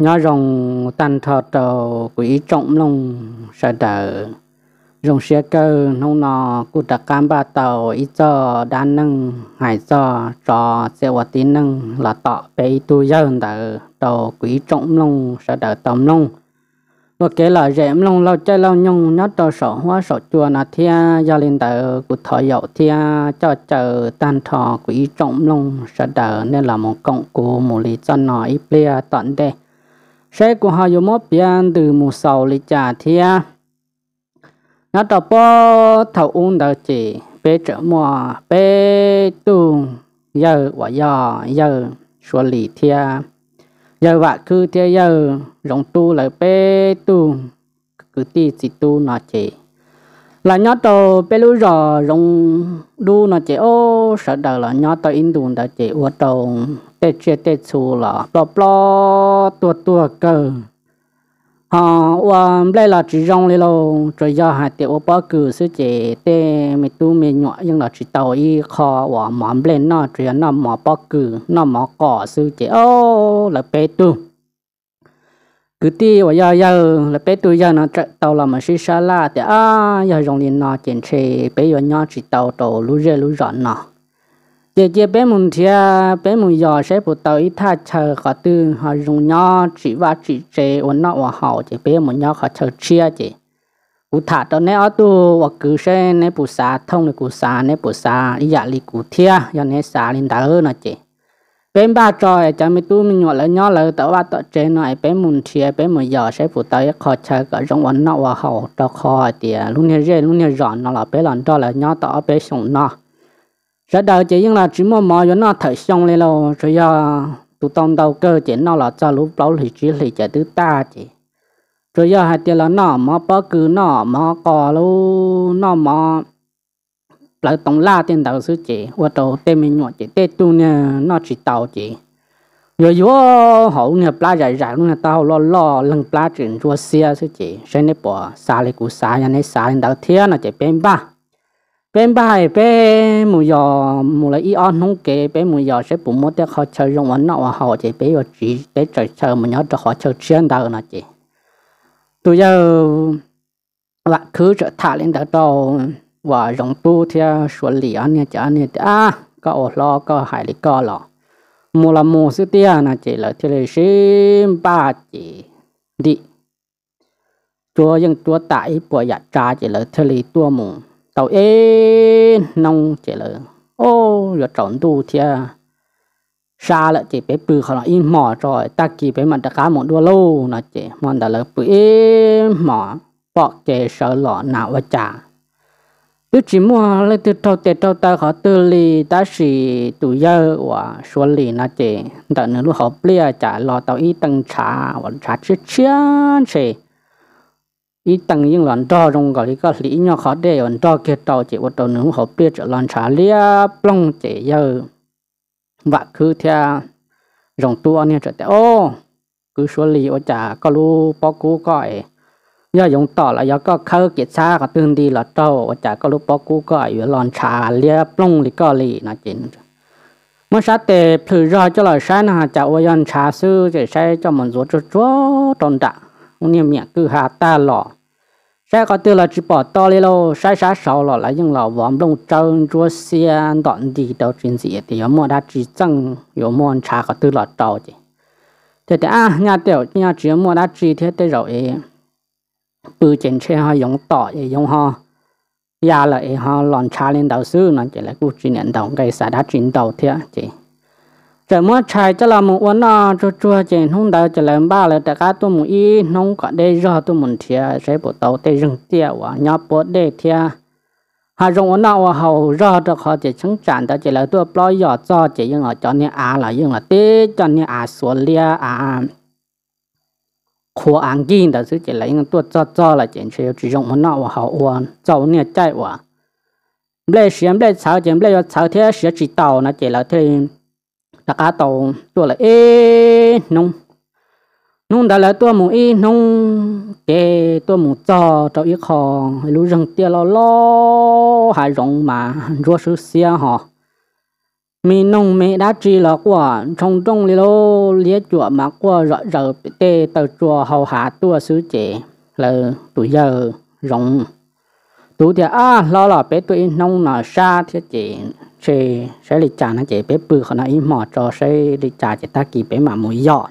nhớ rồng tàn thọ tàu quỷ trọng lòng sợ đỡ rồng xe cơ nông nọ cụ đã cam ba tàu ít cho đa nâng hải cho cho xe hoạt tín nâng là tọ bế tu dân đỡ tàu quỷ trọng lòng sợ đỡ tầm lòng và kể là rèm lòng lâu chơi lâu nhung nhớ cho sổ hóa sổ chùa là thia gia linh tử của thọ dậu thia cho chờ tan thọ quỷ trọng lòng sợ đỡ nên là một cộng cụ một lý do nói bia tận đây sẽ có hai dùng mốt biên từ một sầu lý trả thia nó đọc bó thầu uống đào chỉ bê trở mò bê tu giờ quả giờ giờ xua lý thia giờ vạ cứ thia giờ rộng tu lại bê tu cứ ti chỉ tu nó chỉ là nhớ tàu bé lú rò rong đu nó chỉ ô sợ đờ là nhớ tàu in đùn đã chế uất tàu tê chia tê chu là lo lo tua tua cơ họ và đây là chỉ rong lên lâu rồi do hai tiểu bao cử sư chỉ tê mì tu mì nhọ nhưng là chỉ tàu y kho và mỏm lên nó chỉ nó mỏ bao cử nó mỏ cỏ sư chỉ ô là bé tu cứ ti và giờ giờ là bé tôi giờ nó chạy tàu là mà xí xa la thì à giờ dùng điện nó chuyển xe bé giờ nhỏ chỉ tàu tàu lú rê lú rọn nó giờ giờ bé muốn thia bé muốn giờ sẽ bộ tàu ít tha chờ cả tư họ dùng nhỏ chỉ và chỉ xe và nó và họ chỉ bé muốn nhỏ họ chờ chia chỉ cụ thả cho nên ở tu và cứ xe nên bộ xá thông là cụ xá nên bộ xá ý dạ li cụ thia giờ nên xá lên đỡ nó chỉ bên ba trò chả mi tu mi nhọ là nhọ là tớ ba tớ trên này bên mùng chia bên mùng giờ sẽ phụ tới khó chơi cả trong quán nọ và hậu cho khó thì luôn này rẻ luôn này rọn nó là bên lần đó là nhọ tớ bên sùng nọ rất đầu chỉ là chỉ mua mò cho nó thời xong lên rồi rồi giờ tụ tông đầu cơ chỉ nó là cho lúc lâu thì chỉ thì chỉ thứ ta chỉ rồi giờ hai tiền là nọ mà bơ cứ nọ mà cò luôn nọ mà lại tổng la tiền đầu sư chị qua tổ tên mình nhọ chị tên tu nè nó chỉ tàu chị rồi vô hậu nè pla dài dài luôn là tao lo lo lần pla chuyện chua xia sư chị sẽ nếp bỏ xa lấy cú xa nhà nè xa lên đầu thiên là chị bên ba bên ba thì bên mù giò mù lại y on không kể bên mù giò sẽ bùng mất tiếc họ chơi rong vấn nọ họ chị bên và chỉ để chơi chơi mà nhớ cho họ chơi chiến đầu là chị tôi giờ là cứ trở thả lên đầu đầu và rộng tu theo số lý anh nha chả nha à có lo có hại lý có lo mù là mù sư tia là chỉ là thế là ba chỉ đi chúa dân chúa tại bộ giả trà chỉ là thế là tua tàu ê nông chỉ là ô rồi trọng tu theo xa là chỉ bé bự họ im mỏ rồi ta kỳ bé mặt đã cá một đua lâu là chỉ mòn đã là bự mỏ bỏ kề sợ lọ nào và chả tôi chỉ mua lấy từ đầu tệ đầu ta họ tư li ta sĩ tụ dơ và số li na chị đợi nữa lúc họ bia trả lò tàu y tăng trà và trà chết chiến chị ít tăng những lần đó trong gọi là lý nhau họ để lần đó kia tàu chị và tàu nữa họ bia trả lần trà lia plong chị dơ và cứ theo dòng tua này trở tới ô cứ số li và trả có lu bao cú gọi ยอยงต่อแล้วยอก็เข้าเกียชาก็ตื่นดีละเจ้าจากก็รู้ปอกูก็อยู่ลอนชาเลียปลงลิก็ลีนะจินเมื่อชาเตผลือรอจะลอยชานะจะวยันชาซื้อจะใช้จะมันรวดจ้วตอนดะเนี่ยเมียคือหาตาหล่อใช้ก็ตื่นละจีปอต่อเลยเราใช้ชาเสาหล่อแล้วยังหล่อวอมลงเจ้าจัวเสียนตอนดีเตาจินเสียแต่ยอมมัวได้จีจังยอมมอนชาก็ตื่นละเจ้าจีแต่แต่อ่ะเนี่ยเดียวเนี่ยจีมัวได้จีเท่เดียวเอง bự chén chè họ dùng tỏi để dùng họ ya lại họ lòn cha lên đầu sư nó chỉ là cú chỉ nhận đồng cái xã đá chuyển đầu thiệt chỉ chỉ mua chai cho là một uống nó chua chua chỉ không đầu chỉ là ba là tất cả tôi muốn y nông có đây do tôi muốn thiệt sẽ bộ tàu tây rừng tiêu à nhớ bộ đây thiệt họ dùng uống nó hầu do được họ chỉ chứng chán đó chỉ là tôi bỏ giọt cho chỉ dùng ở cho nên à là dùng ở tê cho nên à xuống lia à หัวอังกินแต่ซื้อเจ๋เลยยังตัวจ้อจ้อละเจ๋เชียวจีจงมันนอกว่าเขาอ้วนเจ้าเนี่ยใจว่าเล่เสียมเล่เช้าเจ๋เล่เช้าเท่เสียจีเต่านะเจ๋ละเท่ตะกาเต่าตัวละเอ๊นุ่งนุ่งแต่ละตัวหมูอีนุ่งเจตัวหมูจ้อเจ้าอีคอรู้เรื่องเตี้ยเราล้อหายรงมารัวซื้อเสียหอ mi nông mẹ đã chỉ là quả trong trong lì lô lía chùa mà quả rõ rỡ tê tờ chùa hầu hạ tua sứ chế là tuổi giờ rộng tú thì à lo là bé tuổi nông là xa thế chị chị sẽ lịch trả nó chị bé bự họ nói mỏ cho sẽ lịch trả chị ta kỳ bé mà mũi giọt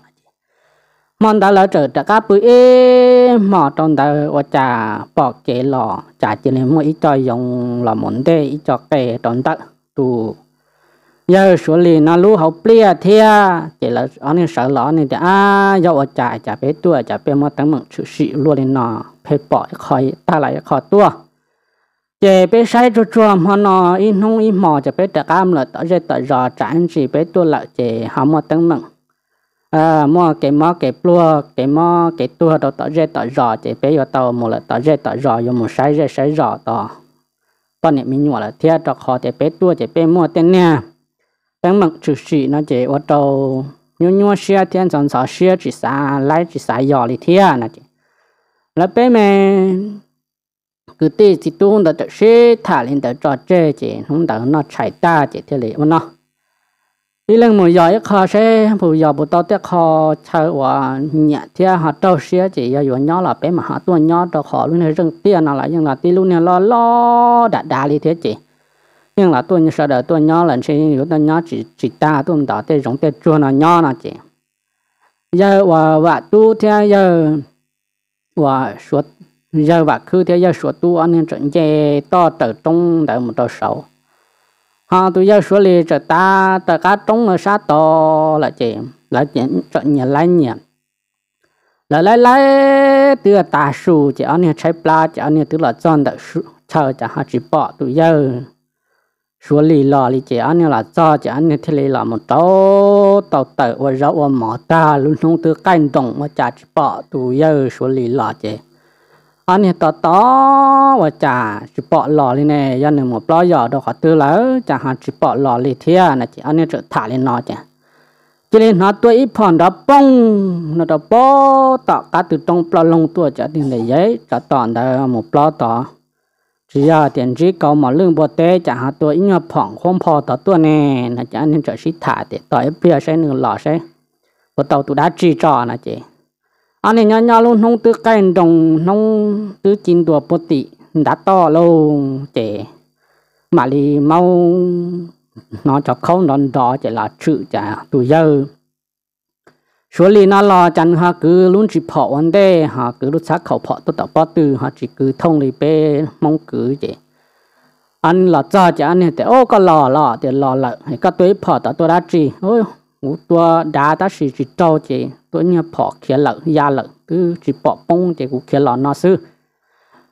mòn đã lỡ trở đã cá bự ê mỏ trong đó và trả bỏ chế lọ trả chị lên mỗi cho dùng là muốn để cho kề trong đó tu giờ số lì nó lú hậu plia thea chỉ là anh nên sợ lỏ nên thì à giờ ở chạy chạy bé tua chạy bé mất tăng mừng sự sự luôn lên nọ phải bỏ khỏi ta lại khỏi tua chạy bé sai cho chùa mà nọ in hung in mò chạy bé đặt cam là tỏ ra tỏ rõ chẳng chỉ bé tua lại chạy họ mất tăng mừng à mua cái mò cái plua cái mò cái tua đó tới giờ tỏ rõ chạy bé vào tàu một là tới giờ tỏ rõ rồi một sai giờ sai giờ tỏ tao này mình nhỏ là thea cho họ chạy bé tua chạy bé mua tên nè đang mặc chủ sĩ nó chỉ ô tô nhua nhua xe thiên chọn sọ xe chỉ xa lái chỉ xa giò lì thiên nè chị là bé mẹ cứ tê chỉ tuôn đợt xe thả lên đợt trò chơi chỉ không đợt nó chạy ta chị thế lệ nó đi lên một giờ ít khó xe mùi giờ bù tao tiếc khó chơi và nhẹ thiên họ đâu xe chỉ giờ yuan nhỏ là bé mà họ tuôn nhỏ trâu khó luôn này rừng tiền nó lại nhưng là tí luôn này lo lo đã đã lì thế chỉ nhưng là tôi như sao đời tôi nhớ lần chỉ yếu tôi nhớ chỉ chỉ ta tôi đó tôi giống tôi chua nó nhớ nó chỉ giờ và và tu theo giờ và suốt giờ và cứ theo giờ suốt tu anh em chuẩn chế to từ trong đợi một tờ sáu ha tôi giờ suốt lì trở ta từ cá trong là sát to là chỉ là chỉ chọn nhà lấy nhà là lấy lái từ ta su chỉ anh em trái pla chỉ anh em từ là chọn đợi su chờ chả ha chỉ bỏ tôi giờ ชวนลีลาลีเจ้าเนี่ยล่ะเจ้าเจ้าเนี่ยทะเลล่ะมันโตโตเติว่าเราว่าวหมอตาลุงนงตัวกันดงว่าจ่าจีปะตัวเยอะชวนลีลาเจ้าเนนี้ต่อโตว่าจ่าจีปะหล่อเลยเนี่ยยันหนึ่งหมอปลอยดอกหัดตัวแล้วจ่าหาจีปะหล่อเลยเทียนะเจ้าเนี่ยจะถ่ายเลยนอเจ้าจีเลนหาตัวอีผ่อนดับปงนัดดับโป้ต่อการติดตรงปลาลงตัวจ่าดึงเลยเจ่าต่อเดอหมอปล่อยต่อ chỉ là tiền chỉ có một lượng bột tê chả hạt tuổi nhờ phỏng không phò tao tuổi nè nãy chả nên cho xí thả để tỏi bia sẽ nửa lọ sẽ bò tàu tụ đá chỉ trò nãy chị anh này nhá nhá luôn nông tư cây đồng nông tư chín tuổi bột tị đã to luôn chị mà đi mau nó cho không đòn đó chỉ là chữ chả tụ dơ số li nó lo chân ha cứ luôn chỉ phọ vấn đề ha cứ lúc sát khẩu phọ tôi tạo bao từ ha chỉ cứ thông lý bê mong cứ vậy anh là cho chứ anh thì ô cái lò lò thì lò lợ hay có tôi phọ tao tôi đã chỉ ôi ngủ tôi đã đã chỉ chỉ trâu chứ tôi nhớ phọ kia lợ ya lợ cứ chỉ bỏ bông thì cũng kia lò nó sư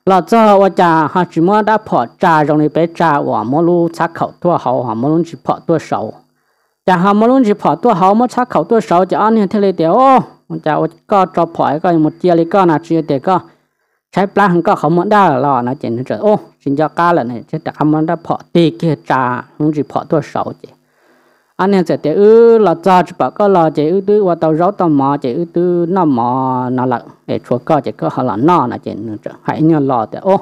là cho ô cha ha chỉ muốn đã phọ trà trong này bé trà và mỗi lúc sát khẩu tôi họ họ mỗi lúc chỉ phọ tôi sầu จะหามาลุ่นจิพอตัวหามาชักเขาตัวเสาจะอันเนี่ยเทเลเดียวมันจะก็จะพอยก็หมดเจียเลยก็นาเจียเดียก็ใช้ปลาหังก็เขาหมดได้หรอนะเจนเจอโอ้สินยาก้าละเนี่ยจะทำมันได้พอตีเกียจาหงจิพอตัวเสาเจอันเนี่ยจะเดี๋ยวเราจะจะบอกก็เราจะอือตื้อว่าตัวเราตัวหมอจะอือตื้อน้าหมอนั่นแหละไอ้ชัวก็จะก็หลังน้านะเจนเจอหายเนี่ยรอแต่โอ้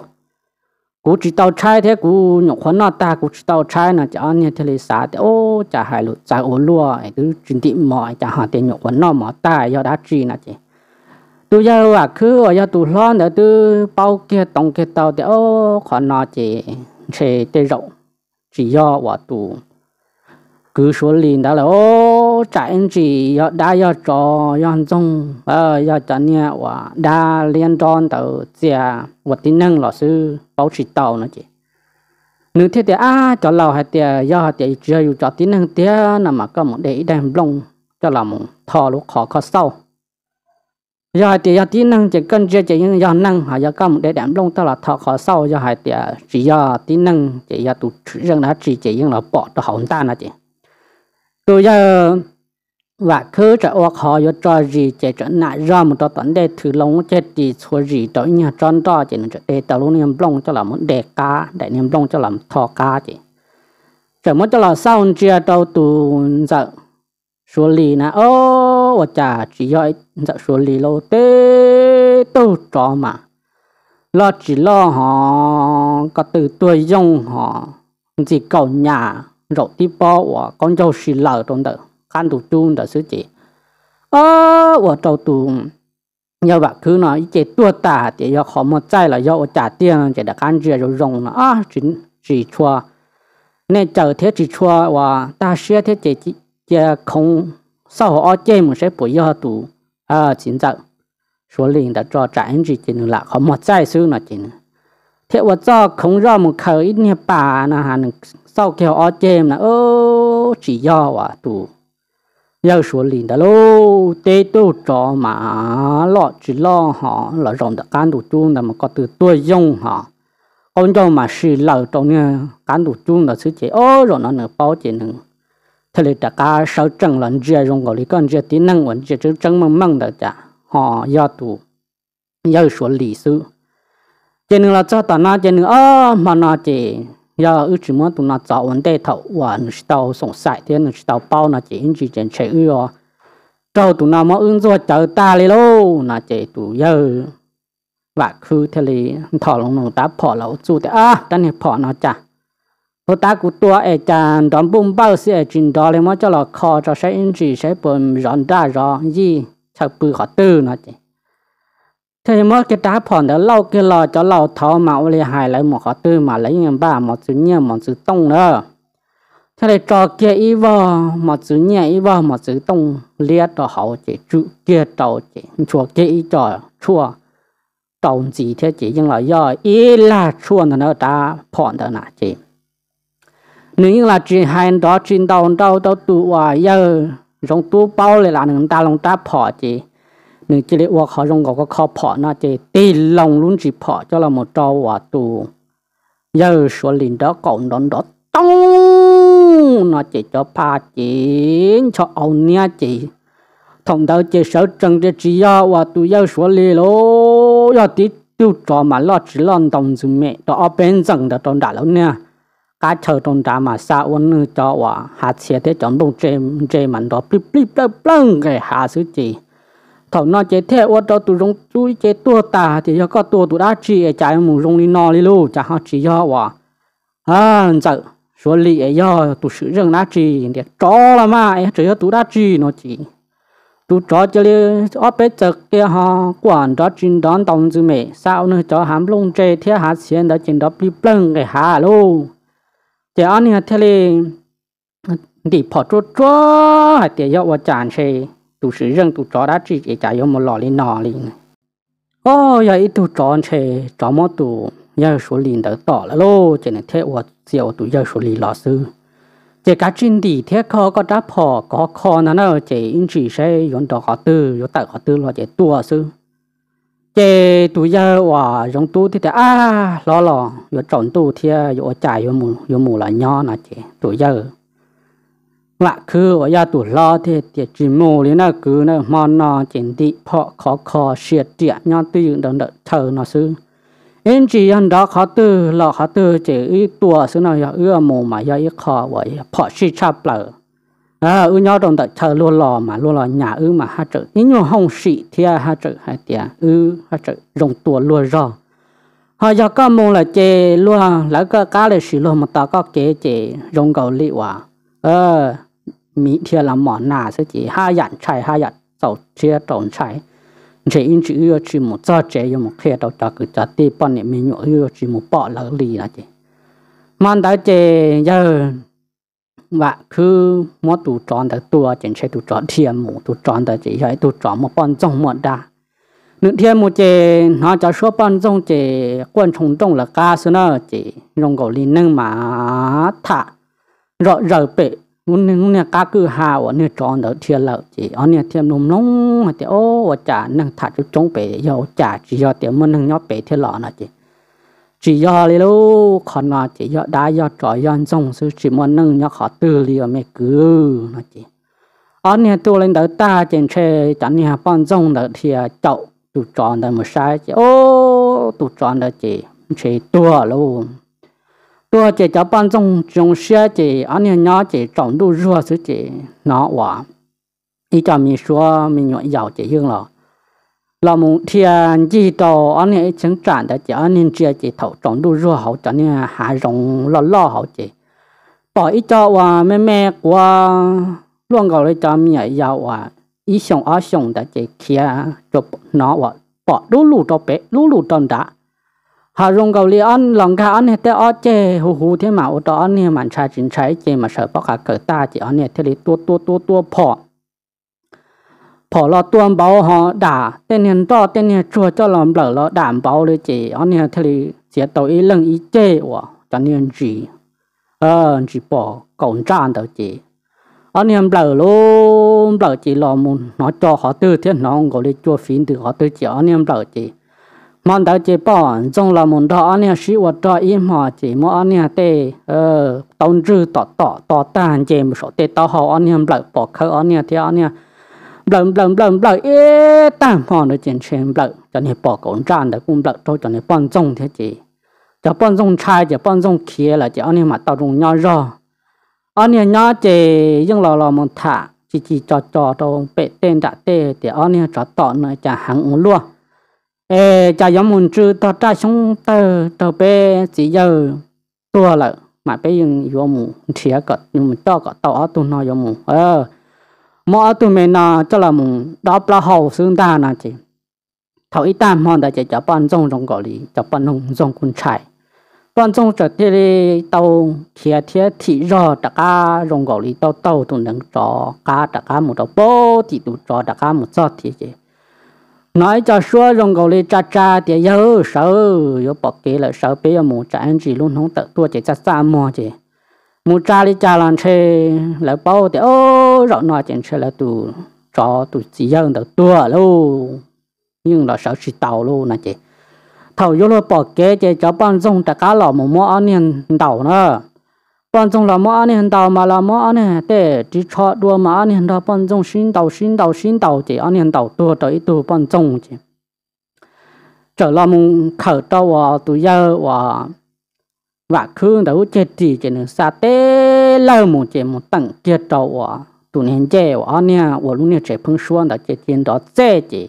cú chỉ tao trái thế cú nhọc khó nọ ta cú chỉ tao trái là chả anh thế lấy xả thế ô cha hài lụ cha ô lúa ấy cứ chuyện trị mọi cha họ tiền nhọc khó nọ mỏ ta do đã chi là chị tôi giờ là cứ ở giờ tôi lo nữa tôi bao kia tông kia tao thế ô khó nọ chị chị tê rộng chỉ do quả tù cứ số liền đó là ô ô chạy chỉ yo đã yo cho yon dung ờ yo cho nha và đã liên tròn từ chia vật tin năng lọ sư bảo chỉ tàu nữa chị nữ thế tiệt à cho lầu hay tiệt do hay tiệt chưa yêu cho tin năng tiệt nằm mà có một để đem lông cho là một thò lúc khó khó sau do hai tiệt do tí năng chỉ cần chơi chỉ những do năng họ do cầm để đem lông ta là thọ khó sau do hai tiệt chỉ do tí năng chỉ do tụ trưởng đã chỉ chỉ những là bỏ cho hậu ta là chị tôi giờ và cứ trở ốc họ yo cho gì chạy trở lại ra một trò tận đề thử lòng chết đi số gì trở nhà tròn trò chỉ nên trở đề tàu luôn niềm lòng cho làm một đề cá để niềm lòng cho làm thọ cá chỉ trở mất cho là sau chia đầu tù giờ số lì na ô và trả chỉ gọi giờ số lì lâu tê tô trò mà lo chỉ lo họ có từ tuổi dùng họ chỉ cầu nhà rồi tiếp bỏ và con cháu xì lờ trong đó khăn tụ chung đó sư chị ơ và cháu tụ nhờ bạn cứ nói chị tua tả chị do khó một trái là do trả tiền chị đã khăn chia rồi rồng là à chỉ chỉ chua nên chờ thế chỉ chua và ta sẽ thế chị chị không sau họ chơi mình sẽ bồi do tụ à chính giờ số liền đã cho trả anh chị chị là khó một trái sư nó chị nữa thế ở cho không ra một khởi ít nhà bà nà hà sau kiểu ở chém là ô chỉ do à tu yêu số liền đó lô tê tô cho mà lọ chỉ lo họ là rộng được cán đủ chung là mà có từ tôi dùng họ ông cho mà xì lợ trong nhà cán đủ chung là sứ chế ô rồi nó nửa bao chế nửa thế là tất cả sáu trăng lần chia dùng gọi con chia tí năng vẫn chia chữ trăng măng măng đó chả họ do tu yêu số lì sư chỉ là cho ta nói chỉ là mà na chỉ giờ ư chỉ muốn tụi na chọn vấn đề thầu và nó tao sống sải, thế nó tao bao na chỉ chỉ chỉ chơi ư rồi trâu tụi nó mà ứng rồi chờ ta đi lô na chỉ tụi giờ và cứ thế này thọ lòng nó ta bỏ lẩu chú thế à ta này bỏ nó chả tôi ta cũng tua ai chàng đón bao xe chuyện đó mà cho là khó cho sẽ ứng chỉ sẽ bơm rọn ra rõ gì chắc bự khó tư nó chỉ thế mà cái đá phòn đó lâu cái lò cho lâu tháo mà lấy hại lại một họ tư mà lấy nhân ba một chữ nhẹ một chữ tông nữa thế này trò kia y vò một chữ nhẹ y vò một chữ tông liệt đó hậu chỉ chữ kia trầu chỉ chùa kia y trò chùa trầu gì thế chỉ nhưng là do y là chùa nó đá phòn đó là chỉ nếu là chỉ hai đó trên đầu đầu đầu tu à giờ trong tu bao lại là người ta lòng ta phò chỉ nên chỉ để qua khó dùng có khó phỏ nó chỉ tê lòng luôn chỉ phỏ cho là một trò quả tù giờ số liền đó còn đón đó tông nó chỉ cho pa chỉ cho ông nha chỉ thông đầu chỉ sáu trần để chỉ ya tu ya số liền lô ya tí tiêu trò mà lo chỉ lo đồng dùng mẹ đó ở bên đó trong đã lâu nha cá chờ trong mà xa uốn cho và hạt xe thế chọn đông chém chém mà đó blip blip blip blip cái hạ sự chỉ thảo nó chế thế ô tô tụ rong chú chế tua ta thì cho có tua tụ đã chỉ chạy mù rong đi nò đi luôn chả họ chỉ cho quả à sợ số lì ấy do tụ sử rừng đã chi để cho là mà ấy chỉ cho tụ đã chi nó chỉ tụ cho cho đi ở bên chợ kia họ quản đó chín đón đồng dư mẹ sao nữa cho hàm lông chế thế hạt xiên đã chín đó bị bưng cái hà luôn thì anh ấy thế đi thì bỏ chỗ chỗ hay để cho vợ chàng chơi tụ sử rừng tụ chó đã chỉ chỉ chạy một lò lên nọ liền ô vậy tụ chó chè chó mò tụ giờ số liền đỡ tỏ là lô chỉ nên thế ô diệu tụ giờ số liền lò sư chỉ cá chim đi thế khó có đáp phò có khó nó nó chỉ in chỉ sẽ yon đó họ tư yon tại họ tư là chỉ tua sư chỉ tụ giờ hòa giống tu thì thế à lo lo yon trộn tu thì yon chạy yon mù yon mù là nhỏ nà chỉ tụ giờ ว่าคือว่ายาตุลอเทเตียจิโมเลยนะคือนะมอนนอเจนติพอขอคอเสียเตียยอนตื้อดันเดเธอนอซื้อเอ็นจียันดอเขาตื้อหลอเขาตื้อเจอีตัวซื้อนอยาเอื้อโมมายาอีคอไว้พอชิชาเปล่าอ่าอื้อยอดันเดเธอลัวหลอมาลัวหลอหยาอื้อมาฮัจเจนี่ยห้องสีเทียฮัจเจฮัเตียอื้อฮัจเจรงตัวลัวรอ họ giờ có mua là chè luôn lỡ có cá là xì luôn mà ta có kế chè rong cầu li hòa ờ mi thia làm món nà sẽ chỉ hai dặn chạy hai dặn tàu chia trộn chạy chỉ in chỉ yêu chỉ một giờ chế yêu một khi đầu cho cứ cho tì bọn này mình yêu chỉ một bỏ lỡ lì là chị mong tới chế giờ và cứ mua tủ tròn tới tua chỉ sẽ tủ tròn thiền mù tủ tròn tới chỉ vậy tủ tròn một bọn trong một đa nước thiên một chế nó cho số bọn trong chế quân trùng trong là ca số nó chỉ rong gầu lì nâng mà thả rõ rỡ bể nung nung nè cá cứ hà ở à, nè tròn đó thiệt lợ chỉ ở nè thiệt nôm nung mà thiệt ô ở chả nâng thắt chút trống bể yo chả chỉ yo thiệt mình nâng nhóc bể thiệt lợ nè chị chỉ yo đi lô còn nọ chỉ yo đá yo trọi yo rong sư chỉ muốn nâng nhóc họ tư li ở mẹ cứ nè chỉ ở nè tôi lên đó ta trên xe chẳng nè bọn rong đó thiệt chậu tụ tròn đó một sai chỉ ô tụ tròn đó chỉ chỉ tua luôn ตัวเจ้าปันจงจงเสียเจอันนี้เนาะเจจงดูรัวสุเจเนาะว่าอีจามีชัวมีหน่วยยาวเจยิ่งหรอเรามุ่งเทียนจีโตอันนี้ฉันจานแต่เจ้าอันนี้เจียเจเถาจงดูรัวเขาจะเนี่ยหารงล่อล่อเขาเจต่ออีจาว่าแม่แม่กว่าล่วงเก่าเลยจามีหน่วยยาวว่าอีสองอาสองแต่เจเคียจบเนาะว่าปอดูลู่ตัวเป๊ะลู่ลู่ตอนด่า họ rung cầu li ăn lòng cả ăn hết té ở chê hú hù thế mà ô đó ăn hết mà trái chín trái chê mà sợ bóc hạ cỡ ta chỉ ăn hết thế li tua tua tua tua phò phò lo tuôn bao họ đà tên hiền to tên hiền chua cho lòng lở lo đảm bảo li chỉ ăn hết thế li chế tàu ý lưng ý chê ủa cho nên gì ờ chỉ bỏ cổng trang tàu chỉ ăn hết lở lo lở chỉ lo muốn nó cho họ tư thế nó không có li chua phím từ họ tư chỉ ăn hết lở chỉ món đó chỉ bỏ trong là muốn đó nè sĩ vật cho im họ chỉ mà nè tê ờ tông trừ tỏ tỏ tỏ tàn chỉ một số tê tao họ nè lại bỏ khơi nè anh nè lợn lợn lợn lợn ế tạm họ nó chỉ xem lợn cho nên bỏ cổng tràn để cũng lợn thôi cho nên bọn rong thế chị cho bọn rong chai cho bọn rong kia là chỉ nè mà tao dùng nhau rồi anh nè nhau chỉ nhưng lò lò một thả chỉ chỉ cho cho trong bệ tên đã tê thì anh nè cho tỏ nó chả hàng luôn ê cha giống muốn chữ tao cha sống tơ tao bé chỉ giờ tua lợ mà bé dùng vô mù chia cọt nhưng mà cho cọt tao ở tu nó vô mù ờ ở tu mình nó cho là mù đó là hậu xương ta nà chị thầu ít tam mòn đại chỉ cho bọn trong trong gọi đi cho bọn nông trong quân chạy bọn trong trở thế đi tàu kia thế thị rõ đã cá trong gọi đi tàu tàu tu nâng cho cả đã cá một tàu bố thì tu cho đã cá một trò thì chị nói cho xua rong gầu lên cha cha thì yêu sợ yêu bỏ kế là sợ bây giờ mù cha anh chỉ luôn không tự tua chỉ cha xa mò chỉ mù cha đi cha làm chê là bao thì ô rõ nói chuyện chê là tụ cho tụ chỉ yêu được tua luôn nhưng là sợ chỉ tàu luôn nè chị thầu vô lo bỏ kế chị cho bọn dùng tất cả lọ mù mò ăn nhân đầu nữa bọn chúng làm mà anh hiện tàu mà làm mà anh hiện để chỉ cho đua mà anh hiện tàu bọn chúng xin tàu xin tàu xin tàu chỉ anh hiện tàu tua tới tua bọn chúng chỉ trở là khẩu khởi và tụi yêu và và khương đấu chết đi chỉ nữa xa tê lâu một chỉ một tầng kia tàu và tụi hiện chế và anh và luôn này chỉ phong xuống đã chỉ tiền đó dễ chứ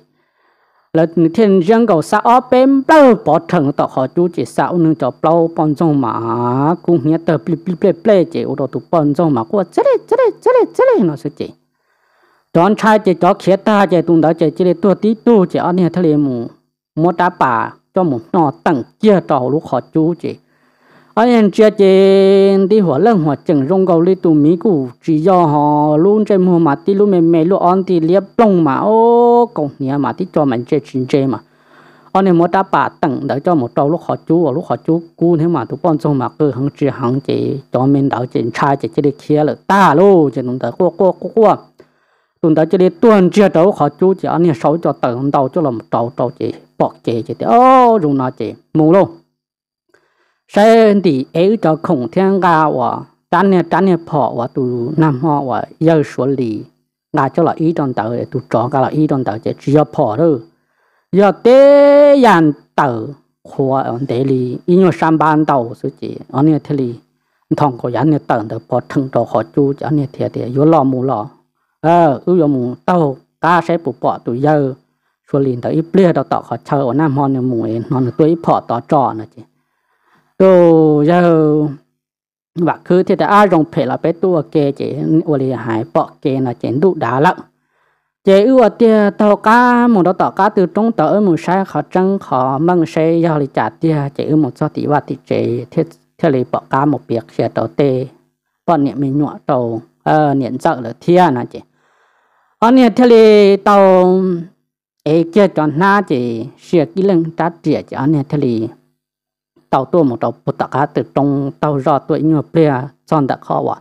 là thiên dân cầu xã ở bên bao bỏ thằng tao họ chú chỉ xã ông cho bao bọn trong mà cũng nhớ tờ ple ple ple ple chỉ ở tô tụ bọn trong mà qua chết đấy chết đấy chết đấy chết nó sẽ chỉ chọn trai chỉ cho khía ta chỉ tung đó chỉ chỉ tua tí tu chỉ ở nhà thề mù mua đá bà cho một nọ tặng kia trò lúc họ chú chỉ ai anh chia chê đi hoa lăng hoa chẳng rong gầu li tu mi cũ chỉ do họ luôn chơi mua mà tí luôn mềm mềm luôn on thì liệp lông mà ô cổng nhà mà tí cho mình chơi chín chơi mà anh em mua đá bả tặng để cho một trâu lúc họ chú lúc họ chú cú thế mà tụi con xong mà cứ hăng chơi hăng chơi cho mình đào chuyện trai chỉ chỉ đi kia là ta luôn chỉ nông tới qua qua qua tụi ta chỉ đi tuần chơi đầu họ chú chỉ anh em sáu cho tặng đầu cho làm trâu trâu chơi bọc chơi chơi ô dùng nó chơi mù luôn sai đi ấy cho khổng thiên ga wa tan nè tan nè phò wa tu nam ho wa yêu số lì ngà cho là ý trong tàu để tu chọn cái là ý trong tàu chỉ chỉ cho phò thôi giờ tế yàn tàu khoa ở đây đi, ý nhau sam ban tàu số gì ở nè thế đi, thằng có yàn nè tàu để bỏ thằng cho họ chú cho nè thế thì yếu lo mù lo ờ yếu yếu mù tàu ta sẽ bù bỏ tu yêu số lì tàu ít bia tàu tàu họ chơi ở nam ho nè mù nó tụi phò tàu tròn nè chứ rồi giờ và cứ thì ta ai à, rong phải là bé tua kê chế ở đây hải bỏ kê là chế đủ đá lắm chế ưu tiệt tàu cá một đó tàu cá từ trung tới một sai khó chân khó măng sai do lý trả tiệt chế ưu một số tỷ và tỷ chế thiết thiết lý bỏ cá một việc xe tàu tê còn niệm mình nhọ tàu ờ niệm sợ là thiên là chế, còn ờ, niệm thiết lý tàu ấy kia chọn na chế xe kỹ lưng tát tiệt chị ở ờ, niệm thiết lý tàu tua một tàu bút tạc từ trong tàu ra tuổi nhựa bia chọn đã khó quá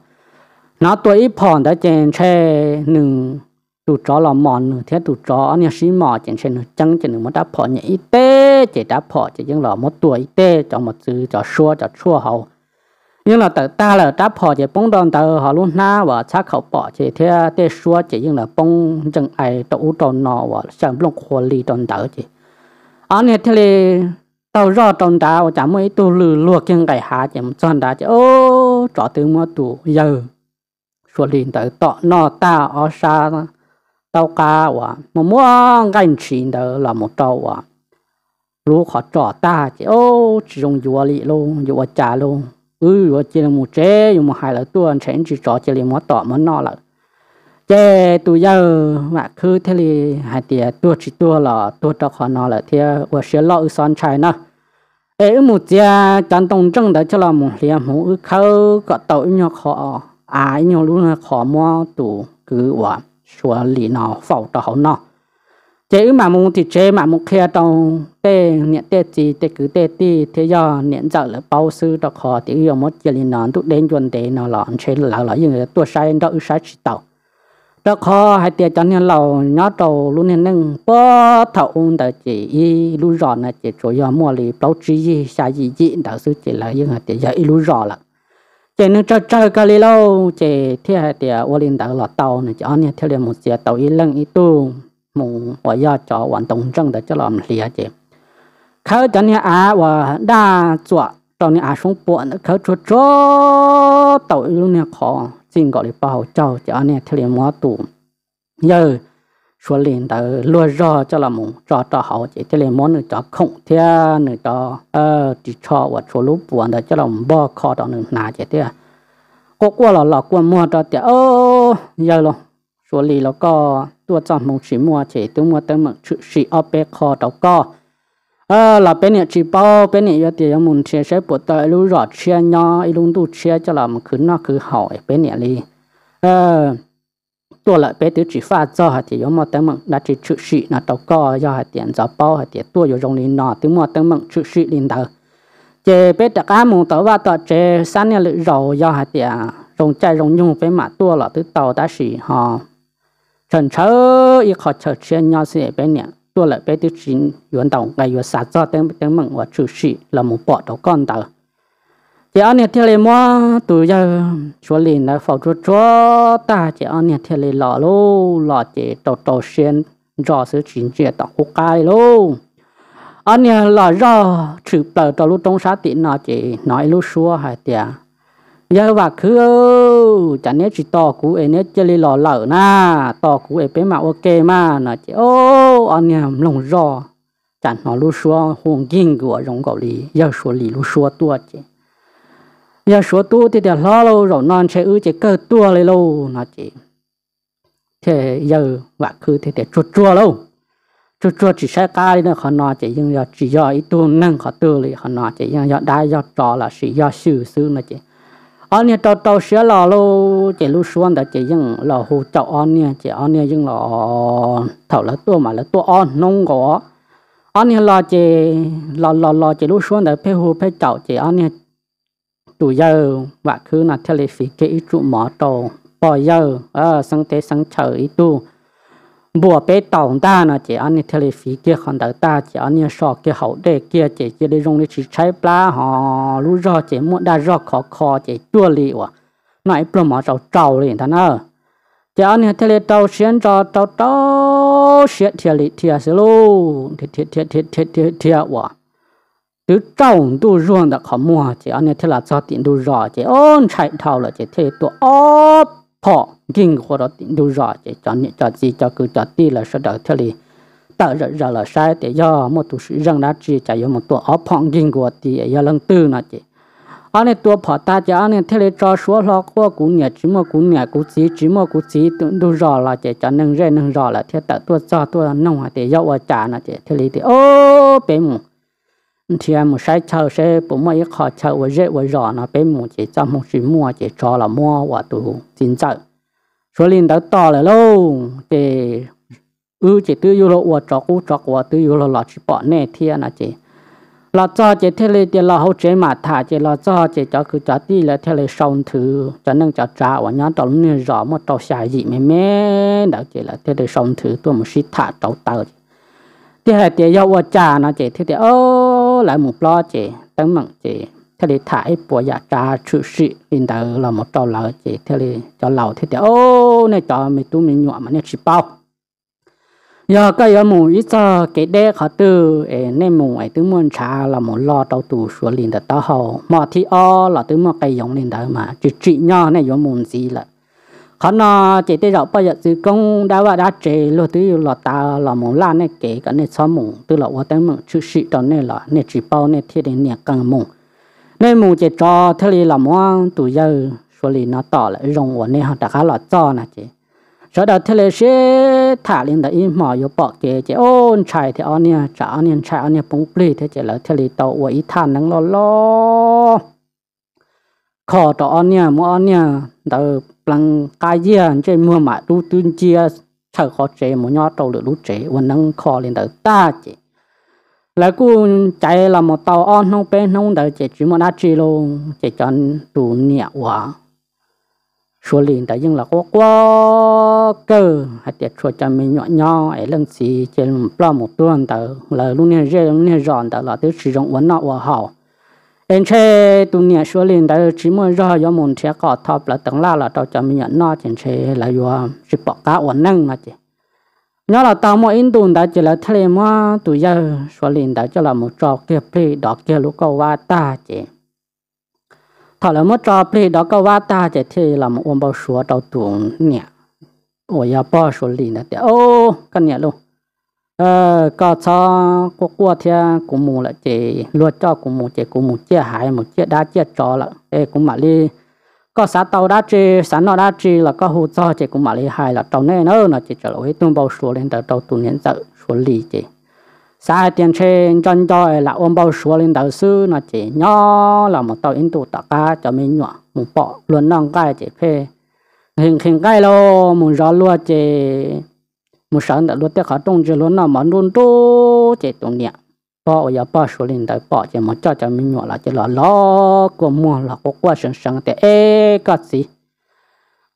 nó tuổi phòn đã trên xe nừng tụ chó là mòn nửa thế tụ chó nhà sĩ mò trên xe nửa trắng trên nửa mất đáp phò nhảy y tế chỉ đáp phò chỉ những lọ một tuổi y tế cho một chữ cho xua cho xua hậu nhưng là tự ta là đáp phò chỉ bông đòn tờ họ luôn na và chắc khẩu bỏ chỉ thế tê xua chỉ những là bông chân ai tụ tròn nọ và sang bông khoa lì đòn tờ chỉ anh này thế tàu rò trong đá ở chả mấy tu lử luộc kiêng cái há chém tròn đá chứ ô trọ từ mua tủ giờ số liền tới tọ nọ ta ở xa tàu cá quả mà mua gánh chín đó là một trâu quả lúa khó trọ ta chứ ô chỉ dùng dùa lì luôn dùa chả luôn ừ dùa chỉ là một chế dùng một hai là tuần chén chỉ trọ chỉ liền mua tọ mà nọ lại chế tu giờ mà cứ thế thì hai tiệt tua chỉ tua là tua cho họ nó là thế và sẽ lo son trái nó ế một gia chăn tông trăng đó cho là một liềm một ước khâu có tội nhau họ ai à, nhau luôn là họ mua tủ cứ và xóa lì nó phẫu cho họ nó chế mà muốn thì chế mà muốn kia trong tê niệm tê gì tê cứ tê ti thế do niệm giờ là bao sư cho họ thì yêu một gia lì nó tu đến chuẩn tê nó lọn chế là là những người tua sai đó sai chỉ tàu 这可还得叫你老伢头，路你能包头的姐一路绕那姐做药磨的，包治一切疾病。但是姐来以后，姐一路绕了。姐，你照照这里喽。姐，天黑的我领到老道那姐，俺那天亮磨些豆油冷一兜。嗯，我要走往东镇的这老门市姐。他叫你阿我大左，叫你阿双婆。他坐坐豆油那块。xin gọi là bảo cho cho anh em thì là mua tủ giờ số liền đó lúa rò cho là mùng rò cho hậu chỉ thì là nữa cho không thế nữa cho ờ chỉ cho và số lúc buồn đó cho là mùng bỏ kho đó nữa nà chỉ thế có qua là là qua mua cho thì ô giờ rồi số liền là có tua trong mùng chỉ mua chỉ tôi mua tới mùng chỉ ở bên kho đó co à là bên này chỉ bao bên này giờ thì muốn chia sẻ bộ tờ lưu rõ chia nhau ít luôn tu chia cho là một cứ nó cứ hỏi bên này đi à ờ, tôi lại bên thứ chỉ phát cho thì có một tấm mừng đã chỉ chữ sĩ là tàu co do hạt tiền gió bao hạt tiền tôi có dùng đến nọ thứ một tấm mừng chữ sĩ lên đầu chế bên đặc á muốn tàu và tàu chế sáng nay lựa rồi do hạt tiền dùng chạy dùng nhung bên mà tôi là thứ tàu đã sĩ họ trần chớ ít khó chờ chia nhau sẽ bên này 做了别的事运动，爱有啥子等等们我出去，那么报道干的。第二年天里么都要说里那放出捉大，第二年天里老喽，老的到到先绕是情节到活该喽。二年老绕去不到路东沙的那的那一路说还的。giờ và cứ ơ chả chỉ to cú ấy nhớ chơi lì lò na to cú ấy bé mà ok mà nó chỉ anh em lòng rõ chẳng nó lúc xưa hùng kinh của rồng gạo lì giờ dạ số lì lúc xưa tua chứ số dạ tua thì để lo rồi non chơi ư chỉ cơ tua lấy lâu nó giờ và cứ thì để chuột chua lâu chuột chua chỉ sai cái nữa họ nói chỉ nhưng giờ chỉ do năng họ tư lì họ nói chỉ nhưng giờ đai do là chỉ do sự sự nó anh nha tàu tàu xe lò lô chạy lú xuống đã chạy dừng lò hồ tàu anh nha chạy anh nha dừng lò ờ, thầu là tua mà là tua on ờ, nông gõ anh ờ, nha lò chạy lò lò lò chạy lú xuống đã phê hồ phê tàu chạy anh nha chủ giờ và cứ là theo lệ phí cái trụ mỏ tàu bò giờ à sáng thế sáng chờ ít tu bùa bé tàu ta nó chỉ ăn theo lệ phí kia không đỡ ta chỉ ăn sọ kia hậu đề kia chỉ kia để dùng để chỉ trái lá họ lú rò chỉ muốn đa rò khó khó chỉ chua à nói bùa mỏ trâu trâu liền thằng ơ chỉ ăn theo lệ trâu xuyên trò trâu trâu xuyên theo lệ theo xí lô thiệt thiệt thiệt thiệt thiệt thiệt thiệt quá từ trâu tu ruộng đã khó mua chỉ ăn theo là cho tiền tu rò chỉ ôn chạy thầu là chỉ thế tụ ốp họ kinh hồ đó tin đủ rõ để cho nên cho gì cho cứ cho đi là sẽ đầu thế lý. tạo ra ra là sai để do một tổ sự rằng đã chỉ chạy một tổ ở phòng kinh của thì do lần tư nó chỉ anh tổ phật ta cho anh thế lý cho số lo qua cũng nhà chỉ một cũng nhà cũng chỉ chỉ một cũng chỉ đủ rõ là để cho nên ra nên rõ là thế tạo tổ cho tổ nông để do ở trả nó chỉ thế lý thì ô bé mù thì em một sai chào sẽ bố mẹ khó chào và dễ và rõ nó bên một chỉ cho một chỉ mua chỉ cho là mua và tụ chính trợ số linh đã to là lâu thì ư chỉ tư yêu lộ và cho cú cho và tư yêu lộ là chỉ bỏ nè thiên là chỉ là cho chỉ thế này thì là hậu chế mà thả chỉ là cho chỉ cho cứ cho đi là thế này xong thứ cho nên cho trả và nhớ tao nên rõ một tao xài gì mẹ mẹ đó chỉ là thế này xong thứ tôi một xịt thả cháu tao thì hai tiếng yêu và trả nó chỉ thế thì ô lô lại một lo chị tấn mặn chị thế thì thải bỏ dạ trà chữ sĩ nên đó là một trò lỡ chị thế thì cho lầu thế thì ô này cho mình tu mình nhọ mà này chỉ bao giờ cái giờ mù ít giờ cái đế họ từ nên mù ấy từ muốn trà là một lo đầu tù xuống liền đó tao hậu mà thì o là từ một cái giống liền đó mà chỉ chỉ nhau này giống mù gì là khó nó chỉ tới dọc bây giờ từ công đã và đã chế lo từ lọ ta lọ mồm la này kể cả này xóm mồm từ lọ hoa tới mồm chữ sĩ đó này là này chỉ bao này thiết đến nhà càng mồm nên mồm chỉ cho thế này là mồm tụ giờ số lì nó tỏ lại rồng của này họ đã khá lọ cho nè chị sau đó thế này sẽ thả lên đó im mỏ yếu bỏ kể chị ôn chạy thì ôn nha trả ôn nha chạy ôn nha bung bì thế chị là thế này tàu của ít than nắng lo lo khó cho ôn nha mua ôn nha đó bằng cái gì chế mưa mà lú tuyên chia thở khó chế một nhỏ tàu lửa lú chế vẫn nâng khó lên tới ta chế lại cô chạy là một tàu on không bên không đợi chế chỉ một chỉ luôn chế chọn đủ nhẹ quá số lên tại nhưng là có quá cơ hạt tiệt số cho mình nhỏ nhỏ ấy lần xí chế làm một tuần tới là luôn này rẻ luôn này giòn tới là tới sử dụng vấn nọ và hảo đến chế tụ nhà số liền đã chỉ muốn ra gió muốn chế có thọp là tầng la là tao cho mình nhận nó trên chế là do chỉ bỏ cá ổn năng mà chứ nhớ là tao mà in tuần đã chỉ là thề mà tụ giờ số liền đã cho là một trò kia plei đó kia lúc câu vát ta chứ thọ là một trò plei đó câu va ta chị thì là một ông bao số tao tụ nhà ủa ya bao số liền là ô cái nhà luôn ờ có cho có thì cũng mù là chỉ luôn cho cũng mù chỉ cũng mù chia hại một chia đá chia trò là ê cũng mà đi có xã tàu đá chi xã nó đá chi là có hỗ trợ chỉ cũng mà đi hại là tàu này nó là chỉ trở lại tuôn bao số lên tàu tàu tuôn nhân tự số lì chỉ xã tiền trên chân cho là ôm bao số lên tàu sư nó chỉ nhỏ là một tàu in tụ tạ cá cho mình nhỏ một bỏ luôn nong cái chỉ phê hình cái lô muốn gió lúa chỉ một sáng đã luôn tiếc khá đông chứ luôn nào mà luôn đô chế tổng nhẹ bỏ ở bỏ số linh đại bỏ chế mà cho cho mình nhỏ là chế là lo của mua là có qua sẵn sàng để ê cái gì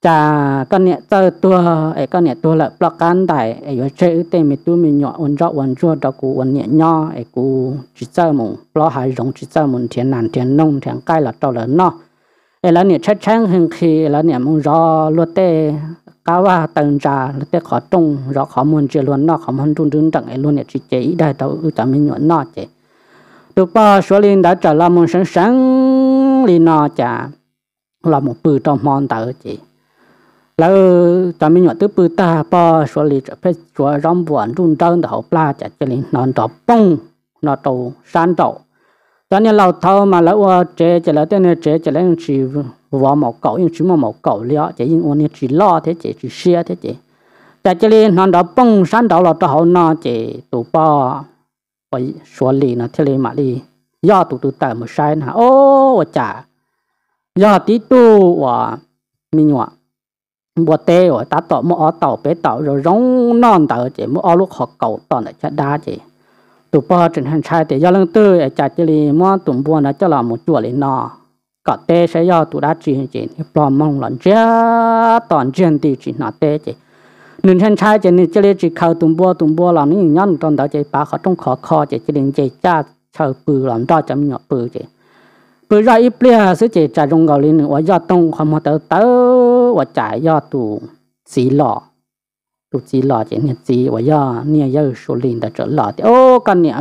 chà con nhẹ tơ tua ấy con nhẹ tua lại plug can đại chơi tên mình tu mình nhỏ ôn rõ ôn chua đó cú ôn nhẹ nho ấy cú chỉ chơi mùng plug rồng chỉ chơi mùng thiên nàn thiên nông thiên cay là to lớn ấy là niệm chắc chắn hơn khi là niệm mong rõ luật tê cá và tầng trà luật tê khó trung rõ khó muốn chơi luôn nọ khó muốn trung trung chẳng ấy luôn niệm chỉ chỉ đại tàu ưu tạm mình nhuận nó chỉ được ba số liên đã trở là muốn sáng sáng liên nọ chả là một bự trong mòn tờ chỉ là tâm minh nhuận tới bự ta ba số liên trở phải chúa rong buồn trung trung tàu pla chả chơi liên nó đỏ bông nó tàu san tàu ta nên lâu thâu mà lâu chế chế là tên này chế chế là chỉ vào màu cậu nhưng chỉ mà màu cậu liệu chế nhưng ông chỉ lo thế chế chỉ xe thế chế tại chế lên nó đầu bông sẵn đầu là cho họ nó chế tụ bò bởi số lì nó thế lên mà lì, do tụ tụ tại một sai hả ô và chả do tí tu và mình nhọ bùa tê và ta tỏ mỏ tàu bé tàu rồi rong non tàu chế mỏ lúc họ cậu tỏ lại chả đa chế ตัวป่อจึงทันใช้แต่ยาลงตื้อไอจัดเจริญม้อตุ่มบัวนะเจ้าหล่อหมดจั่วเลยนอก็เตะใช้ยอดตู่ดัดจีจีปลอมมองหลอนเจ้าตอนเจนตีจีนอเตะจีหนึ่งทันชายเจนี่เจรลีจีเขาตุ่มบัวตุ่มบัวหล่อนี่ย้อนตอนเดาใจป้าเขาต้องขอคอเจริญเจริญจ้าเช่าปืนหล่อนได้จำเนาะปืนเจปืนไรเปลี่ยนสิเจจ่ายรงเกาหลีหนึ่งว่ายอดต้องความมัวเต๋อเต๋อว่าจ่ายยอดตัวสีหล่อ tu chỉ lọ chỉ nhận chỉ và do nia do số liền đã trở lọ thì ô con nhiều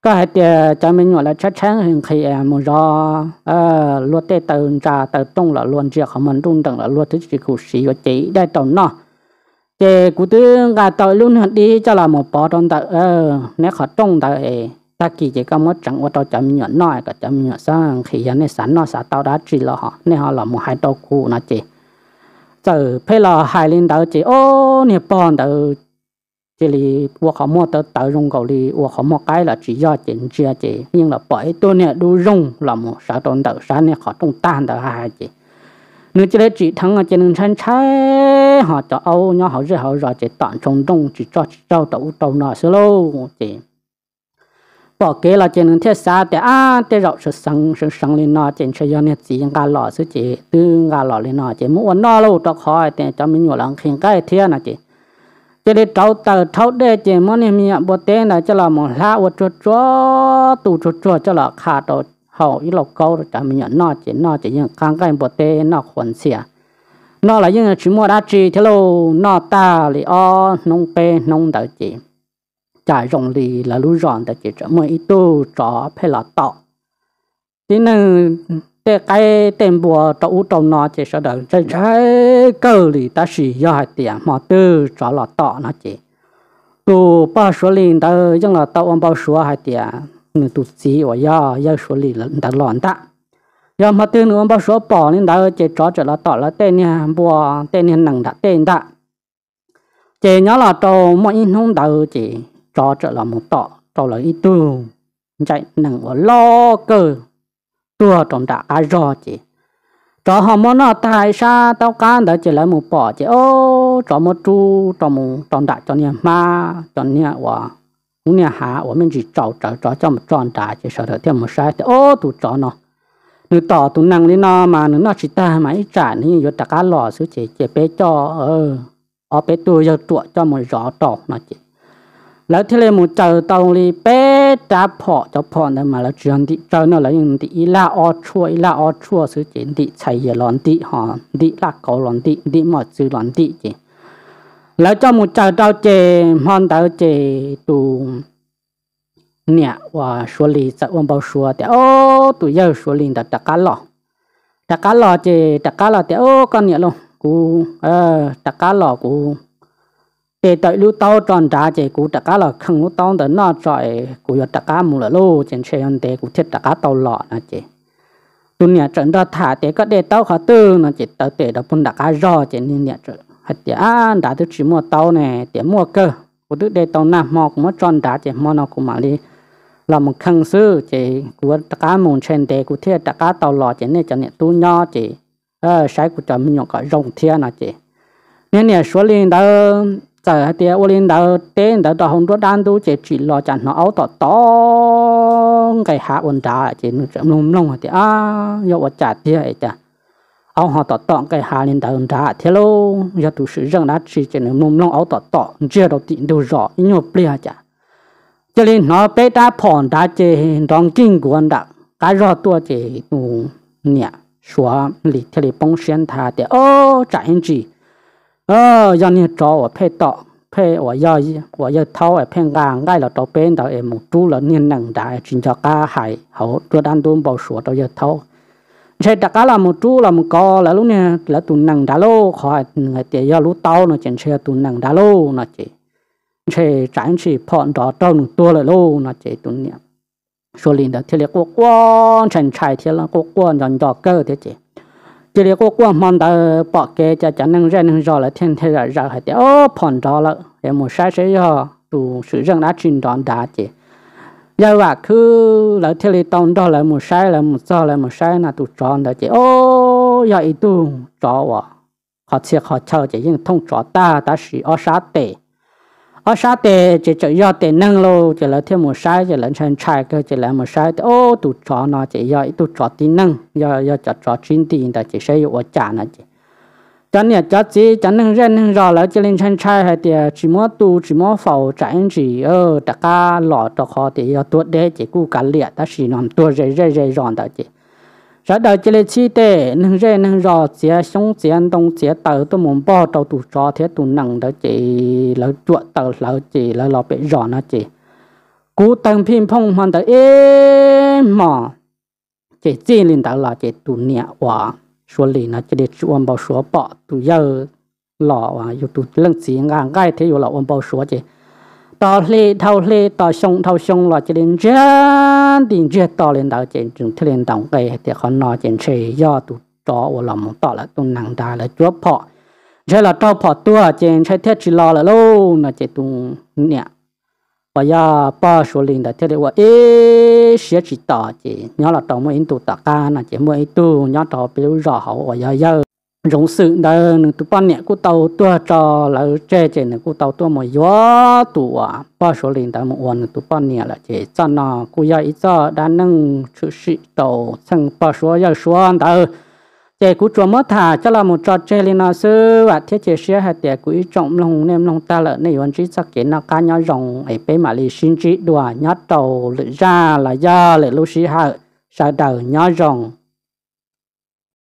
có hai tiền cho mình nhỏ là chắc chắn hình khi em muốn do ờ luật tê tờ trà tờ tung là luôn chưa không mình tung tầng là luật thứ chỉ cụ sĩ và chỉ đại tổng nó thì cụ tư cả tờ luôn đi cho là một bỏ trong tờ ờ nếu khó tung tờ ấy ta kỳ chỉ có một chẳng qua tao cho mình nhỏ nói cả cho mình nhỏ sang khi anh ấy sẵn nó sẵn tao đã chỉ là họ nên họ là một hai tàu cụ nó chỉ giờ phải là hai linh đầu chỉ ô nè bàn đầu chỉ là vua họ mua tới tới rung cầu đi vua họ mua cái là chỉ do chuyện chia chỉ nhưng là bởi tôi nè đủ rung là một sáu tuần đầu sáu nè họ trong tan đầu hai chỉ nếu chỉ là chỉ thắng ở trên sân trái họ cho ô nhau họ rất họ rồi chỉ tận trong đông chỉ cho chỉ cho tàu đầu nọ xíu lâu chỉ บอกเกลาเจนึงเทศาแต่อ้าแต่เราสสังสสังเลยนอเจนชยเนี่ยสียังกาหล่อสุเจตึงกาหล่อเลยนอเจมุวันนอเราตอคอยแต่จะมีอยู่หลังเขงใกล้เทียนะเจจะได้เท้าเตาเท้าได้เจมันเนี่ยมีบทเต้นะจะเาหมอลาวจวจวตูจวจวจะเราขาดตเขาอีหลอกเขาจะมีอย่างนอเจนอเจยังคางใกล้บทเต้นอขวนเสียนอหลายยังชิมวดจีเทโลนอตาลีอ้อนงเปนงเตาเจ chạy rộng lì là lũ rọn tại chỉ trở mỗi ít tu trọ phải là tọ thế nên để cái tên bùa trâu trâu nó chỉ sợ được? chơi chơi cơ lì ta sử dụng hai tiền mà tư trọ là tọ nó chỉ tu ba số lì ta nhưng là tao ông bao số hai tiền người tu sĩ và do do số lì là ta loạn ta do mà tư nữa bao số bỏ nên ta chỉ trọ trở là tọ là tên nha bùa tên nha nặng đã tên ta chỉ nhớ là trâu mọi hôm đầu chỉ cho trở là một tọ cho là ít tư chạy nặng ở lo cơ tua trong đã ai rõ chị cho họ muốn nó tại sao, tao can đã chỉ là một bỏ chị ô cho một chú cho một trong đã cho nhà ma cho nhà quả cũng nhà hạ của mình chỉ trầu trở cho cho một tròn đã chỉ sợ được thêm một sai thì ô tụ cho nó nếu tỏ tụ năng đi nó mà nếu nó chỉ ta mà máy trả nên vô tất cả lò sứ chỉ chỉ bé cho ờ ở bé tôi giờ trụ cho một rõ trọ nó chỉ. แล้วที่เรามุ่เจอตรงรีเป็ดจับพอจะพอนี่ยมาแล้วจนดิเจเนี่ยเล้วยังดิอีลาออชั่วอีลาออชั่วสุดจริงดิใช้ยาหลอนดิหอนดิลักเกาหลอนดิดิหมดซื้อหลอนดิจริงแล้วเจ้ามุ่เจะเจ้าเจมันเจ้าเจตูเนี่ยว่าสุริีจะวันเบาชัวแต่โอ้ตัวเยอะชัวลีแต่ตะกันห่อตะกันห่อเจตะกันห่อแต่โอ้ก็เนี่ยลงกูเออตะกันห่อกู chế tới lưu tao tròn trả chế cú tất cả là không lưu tao đến nó trời cú yo tất cả mù là lưu trên xe ăn tế cú thiết tất cả tàu lọ nó chế tu nhà trận ra thả thì có để tao khó tư nó chế tao để đó bún tất cả rò trên nên nhà trận hạt chế ăn đã được chỉ mua tao này để mua cơ cú được để tao nạp mò cũng mất tròn trả chế mò nó cũng mà đi là một khăn sư chế cú tất cả mù trên để cú thiết tất cả tàu lọ trên này cho nhà tu nho chế ờ sai cú cho mình nhọn rồng thiên nó chế nên nhà số liền đó giờ thì ô lên đầu tên đầu đầu hồng có đan đâu chỉ chỉ lo chẳng nó áo tỏ to cái hạ ổn trả chỉ nó chậm lung lung thì à yêu vật trả thì ấy chả áo họ tỏ tọ cái hạ linh đầu ổn trả thế lô giờ tụ sự rằng đã chỉ chỉ nó lung lung áo tỏ tọ chưa đầu tiên đầu rõ nhiều bia chả cho nên nó bé đã phòn đã chỉ trong kinh của anh đã cái rõ tua chỉ cũng nhẹ xóa lịch thì lì bông xuyên thà thì ô chả hình gì ờ giờ này trò ở phê tọ phê ở giờ ở giờ thâu ở phê ngang là trò bên đó em một chú là niên nặng đại chuyện cho cá hải hậu cho đan tuôn bảo sủa trò giờ thâu thế đặc cá là một chú là một co là lúc này là tụi nặng đã lô khỏi người tiền do lũ tao nó xe tụi nặng đã lô nó chỉ thế chẳng chỉ phọn trò trong tua là chỉ tụi niệm số liền thì là quốc quan chẳng thì là quốc quan dọn dọ cơ chỉ là có qua mong đã bỏ cái cho chẳng năng ra năng rõ là thiên thế là rõ hết ô phòn rõ là một sai sẽ do đủ sự dân đã trình đoán đã chứ giờ và cứ là thiên lý tông đó là một sai là một do là một sai là tụ tròn đó chứ ô giờ tụ tròn à họ sẽ họ chờ chỉ nhưng thông tròn ta ta chỉ ở sát ở sa tệ chỉ chỉ do tệ nâng lô chỉ là thêm một sai chỉ là chân trái cơ chỉ là một sai ô tụ chó nó chỉ do tụ chó tin nâng do do chó chó chín tiền ta chỉ xây ở trả nó chỉ cho nên cho chỉ cho nâng ra nâng rõ là chỉ lên chân trái hay thì à, chỉ mua tụ chỉ mua phẩu trái chỉ ở tất cả lọ cho họ thì do tuột đấy chỉ cú cả liệt ta chỉ làm tuột rơi rơi rơi ròn ta chỉ ra đời chỉ là chi tế nâng rê nâng rò chia sống chia đông chia tờ tôi muốn bỏ đầu tụ trò thế tụ nặng đó chỉ lỡ chuột tờ lỡ chỉ lỡ lọ bị rò nó chỉ cú tăng phim phong hoàn tờ ê mò chỉ chỉ lên tờ là chỉ tụ nhẹ quả số lì nó chỉ để chuông bao số bỏ tụ giờ lọ và yêu tụ lưng chỉ ngang gai thế yêu lọ bao số chỉ tỏ lê tỏ lê tỏ xong tỏ xong là chỉ đến chân đến chết tỏ lên đầu trên chúng thế lên đồng cây thì họ nói trên xe do tụ đó và làm tao là tụ nặng đá là chúa phọ thế là tao phọ tua trên xe thiết chỉ lo là lâu là chỉ tụ nè và ya ba số linh đã thế là ê sẽ chỉ tỏ chỉ nhớ là tao mới tụ tao ca là chỉ mới tụ nhớ tao biểu rõ hậu và ya ya rong sự đã tụ ban nhẹ cô tàu tua cho là che che nè cô tàu tua mà gió tụ à ba số liền đã một quần tụ ban nhẹ là che cho nó cô ya ít cho đã nâng sự sự tàu sang ba số ya số anh ta che cô chùa mất thả cho là một trò che liền nó sư và thiết chế xe hạt tiệt của trọng lòng nem lòng ta lợn này vẫn chỉ sắc kiến nó cá nhau rồng ấy bé mà lì xin chỉ đùa nhát tàu lựa ra là do lệ lưu sĩ hạ sao đầu nhau rồng